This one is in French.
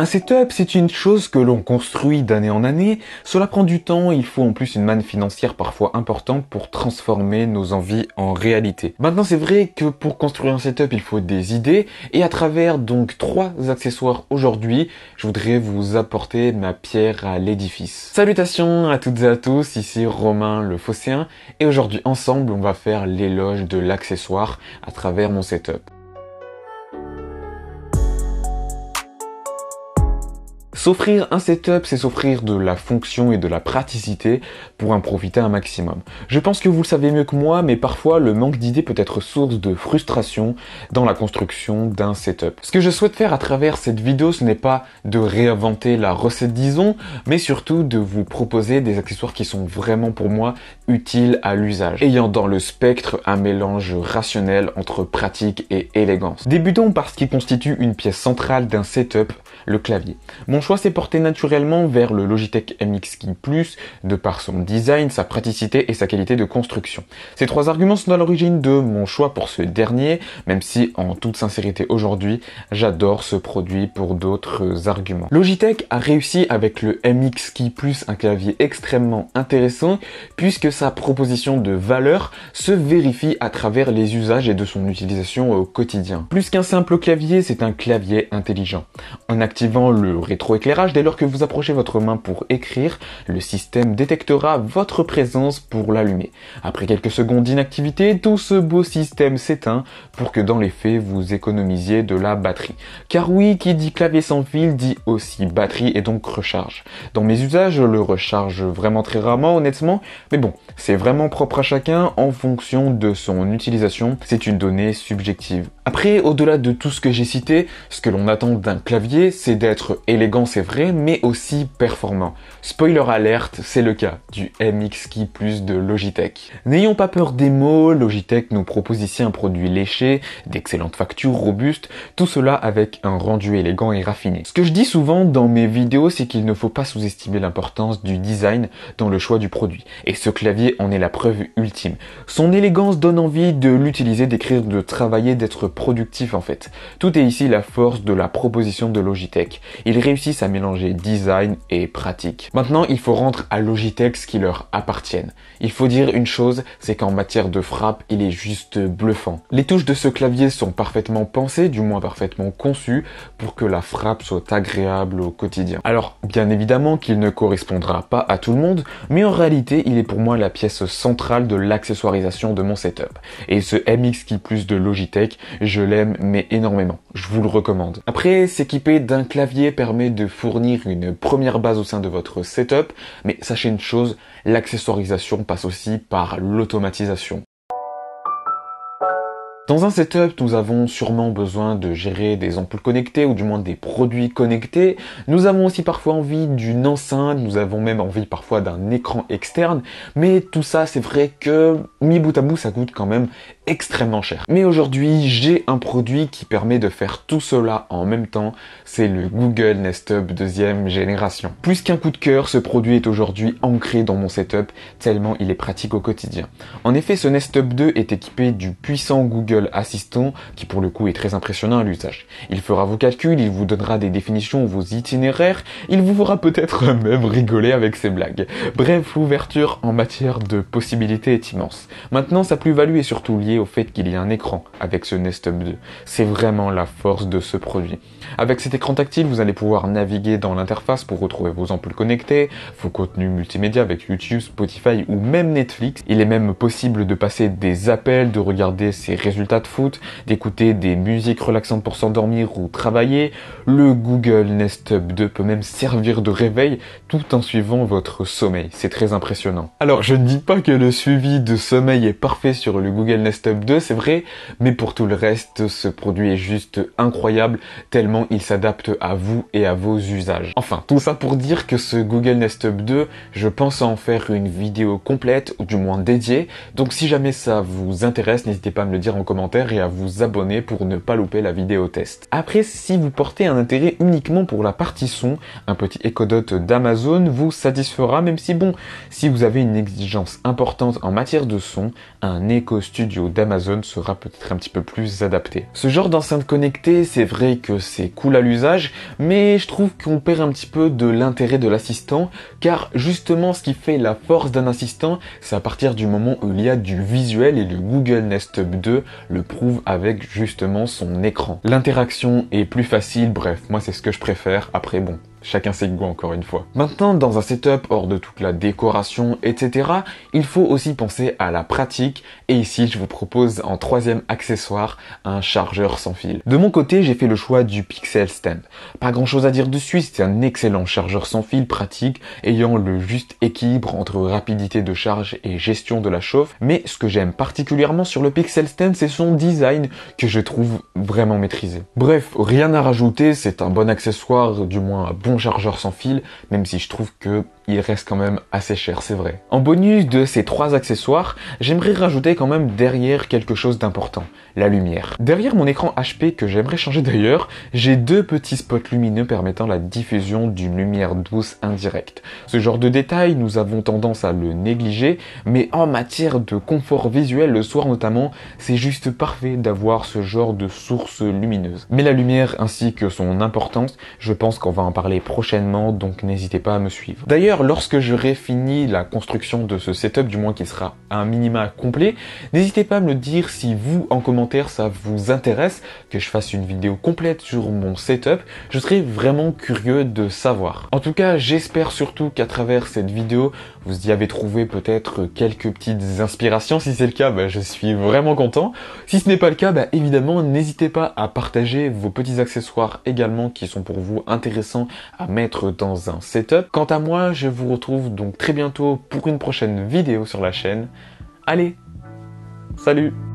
Un setup, c'est une chose que l'on construit d'année en année. Cela prend du temps, il faut en plus une manne financière parfois importante pour transformer nos envies en réalité. Maintenant, c'est vrai que pour construire un setup, il faut des idées. Et à travers donc trois accessoires aujourd'hui, je voudrais vous apporter ma pierre à l'édifice. Salutations à toutes et à tous, ici Romain le Phocéen. Et aujourd'hui, ensemble, on va faire l'éloge de l'accessoire à travers mon setup. S'offrir un setup, c'est s'offrir de la fonction et de la praticité pour en profiter un maximum. Je pense que vous le savez mieux que moi, mais parfois le manque d'idées peut être source de frustration dans la construction d'un setup. Ce que je souhaite faire à travers cette vidéo, ce n'est pas de réinventer la recette disons, mais surtout de vous proposer des accessoires qui sont vraiment pour moi utiles à l'usage, ayant dans le spectre un mélange rationnel entre pratique et élégance. Débutons par ce qui constitue une pièce centrale d'un setup, le clavier. Mon choix s'est porté naturellement vers le Logitech MX Key+, Plus, de par son design, sa praticité et sa qualité de construction. Ces trois arguments sont à l'origine de mon choix pour ce dernier, même si en toute sincérité aujourd'hui, j'adore ce produit pour d'autres arguments. Logitech a réussi avec le MX Key Plus un clavier extrêmement intéressant, puisque sa proposition de valeur se vérifie à travers les usages et de son utilisation au quotidien. Plus qu'un simple clavier, c'est un clavier intelligent. En activant le rétro éclairage, dès lors que vous approchez votre main pour écrire, le système détectera votre présence pour l'allumer. Après quelques secondes d'inactivité, tout ce beau système s'éteint pour que dans les faits vous économisiez de la batterie. Car oui, qui dit clavier sans fil dit aussi batterie et donc recharge. Dans mes usages, je le recharge vraiment très rarement honnêtement, mais bon, c'est vraiment propre à chacun en fonction de son utilisation, c'est une donnée subjective. Après, au-delà de tout ce que j'ai cité, ce que l'on attend d'un clavier, c'est d'être élégant, c'est vrai, mais aussi performant. Spoiler alerte, c'est le cas du MX Key Plus de Logitech. N'ayons pas peur des mots, Logitech nous propose ici un produit léché, d'excellente facture, robuste, tout cela avec un rendu élégant et raffiné. Ce que je dis souvent dans mes vidéos, c'est qu'il ne faut pas sous-estimer l'importance du design dans le choix du produit. Et ce clavier en est la preuve ultime. Son élégance donne envie de l'utiliser, d'écrire, de travailler, d'être productif en fait. Tout est ici la force de la proposition de Logitech. Ils réussissent à mélanger design et pratique. Maintenant, il faut rendre à Logitech ce qui leur appartient. Il faut dire une chose, c'est qu'en matière de frappe, il est juste bluffant. Les touches de ce clavier sont parfaitement pensées, du moins parfaitement conçues, pour que la frappe soit agréable au quotidien. Alors, bien évidemment qu'il ne correspondra pas à tout le monde, mais en réalité, il est pour moi la pièce centrale de l'accessoirisation de mon setup. Et ce MX qui plus de Logitech, je l'aime mais énormément, je vous le recommande. Après, s'équiper d'un clavier permet de fournir une première base au sein de votre setup, mais sachez une chose, l'accessorisation passe aussi par l'automatisation. Dans un setup, nous avons sûrement besoin de gérer des ampoules connectées ou du moins des produits connectés. Nous avons aussi parfois envie d'une enceinte, nous avons même envie parfois d'un écran externe, mais tout ça, c'est vrai que mi bout à bout, ça coûte quand même extrêmement cher. Mais aujourd'hui, j'ai un produit qui permet de faire tout cela en même temps, c'est le Google Nest Hub deuxième génération. Plus qu'un coup de cœur, ce produit est aujourd'hui ancré dans mon setup, tellement il est pratique au quotidien. En effet, ce Nest Hub 2 est équipé du puissant Google Assistant, qui pour le coup est très impressionnant à l'usage. Il fera vos calculs, il vous donnera des définitions, vos itinéraires, il vous fera peut-être même rigoler avec ses blagues. Bref, l'ouverture en matière de possibilités est immense. Maintenant, sa plus-value est surtout liée au fait qu'il y a un écran avec ce Nest Hub 2. C'est vraiment la force de ce produit. Avec cet écran tactile, vous allez pouvoir naviguer dans l'interface pour retrouver vos ampoules connectées, vos contenus multimédia avec YouTube, Spotify ou même Netflix. Il est même possible de passer des appels, de regarder ses résultats de foot, d'écouter des musiques relaxantes pour s'endormir ou travailler. Le Google Nest Hub 2 peut même servir de réveil tout en suivant votre sommeil. C'est très impressionnant. Alors, je ne dis pas que le suivi de sommeil est parfait sur le Google Nest Hub 2, c'est vrai, mais pour tout le reste, ce produit est juste incroyable, tellement il s'adapte à vous et à vos usages. Enfin, tout ça pour dire que ce Google Nest Hub 2, je pense à en faire une vidéo complète, ou du moins dédiée, donc si jamais ça vous intéresse, n'hésitez pas à me le dire en commentaire et à vous abonner pour ne pas louper la vidéo test. Après, si vous portez un intérêt uniquement pour la partie son, un petit Dot d'Amazon vous satisfera, même si bon, si vous avez une exigence importante en matière de son, un Echo Studio d'Amazon sera peut-être un petit peu plus adapté. Ce genre d'enceinte connectée, c'est vrai que c'est cool à l'usage, mais je trouve qu'on perd un petit peu de l'intérêt de l'assistant, car justement ce qui fait la force d'un assistant, c'est à partir du moment où il y a du visuel et le Google Nest Hub 2 le prouve avec justement son écran. L'interaction est plus facile, bref, moi c'est ce que je préfère, après bon, Chacun ses goûts encore une fois. Maintenant, dans un setup hors de toute la décoration, etc., il faut aussi penser à la pratique. Et ici, je vous propose en troisième accessoire un chargeur sans fil. De mon côté, j'ai fait le choix du Pixel Stand. Pas grand chose à dire dessus, c'est un excellent chargeur sans fil pratique, ayant le juste équilibre entre rapidité de charge et gestion de la chauffe. Mais ce que j'aime particulièrement sur le Pixel Stand, c'est son design que je trouve vraiment maîtrisé. Bref, rien à rajouter, c'est un bon accessoire, du moins à chargeur sans fil, même si je trouve que il reste quand même assez cher, c'est vrai. En bonus de ces trois accessoires, j'aimerais rajouter quand même derrière quelque chose d'important, la lumière. Derrière mon écran HP que j'aimerais changer d'ailleurs, j'ai deux petits spots lumineux permettant la diffusion d'une lumière douce indirecte. Ce genre de détail, nous avons tendance à le négliger, mais en matière de confort visuel, le soir notamment, c'est juste parfait d'avoir ce genre de source lumineuse. Mais la lumière ainsi que son importance, je pense qu'on va en parler prochainement, donc n'hésitez pas à me suivre. D'ailleurs, lorsque j'aurai fini la construction de ce setup, du moins qui sera un minima complet, n'hésitez pas à me le dire si vous, en commentaire, ça vous intéresse, que je fasse une vidéo complète sur mon setup. Je serais vraiment curieux de savoir. En tout cas, j'espère surtout qu'à travers cette vidéo, vous y avez trouvé peut-être quelques petites inspirations. Si c'est le cas, bah, je suis vraiment content. Si ce n'est pas le cas, bah, évidemment, n'hésitez pas à partager vos petits accessoires également qui sont pour vous intéressants à mettre dans un setup. Quant à moi, je je vous retrouve donc très bientôt pour une prochaine vidéo sur la chaîne. Allez, salut